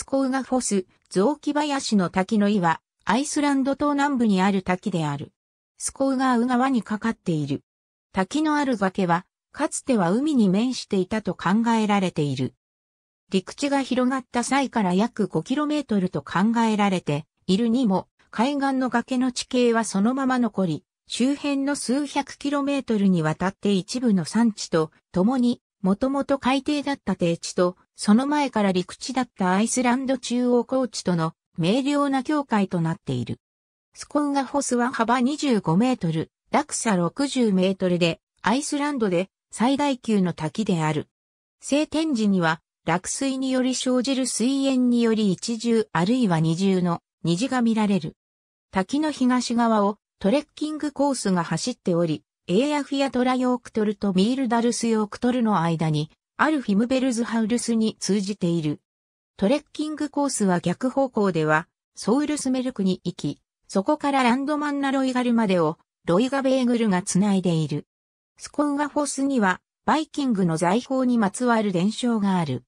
スコウガフォス、雑木林の滝の岩、アイスランド島南部にある滝である。スコウガウ川にかかっている。滝のある崖は、かつては海に面していたと考えられている。陸地が広がった際から約 5km と考えられているにも、海岸の崖の地形はそのまま残り、周辺の数百 km にわたって一部の山地と、共に、もともと海底だった低地と、その前から陸地だったアイスランド中央高地との明瞭な境界となっている。スコンガホスは幅25メートル、落差60メートルで、アイスランドで最大級の滝である。晴天時には、落水により生じる水煙により一重あるいは二重の虹が見られる。滝の東側をトレッキングコースが走っており、エーヤフィアトラヨークトルとミールダルスヨークトルの間にアルフィムベルズハウルスに通じている。トレッキングコースは逆方向では、ソウルスメルクに行き、そこからランドマンナロイガルまでを、ロイガベーグルがつないでいる。スコンガフォスには、バイキングの財宝にまつわる伝承がある。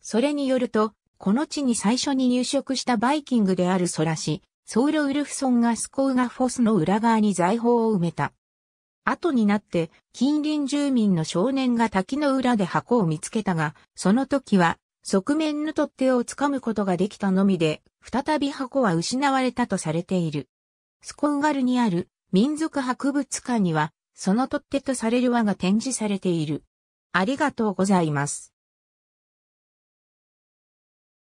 それによると、この地に最初に入植したバイキングであるソラシ、ソウルウルフソンがスコーガフォスの裏側に財宝を埋めた。後になって近隣住民の少年が滝の裏で箱を見つけたが、その時は側面の取っ手をつかむことができたのみで、再び箱は失われたとされている。スコンガルにある民族博物館には、その取っ手とされる輪が展示されている。ありがとうございます。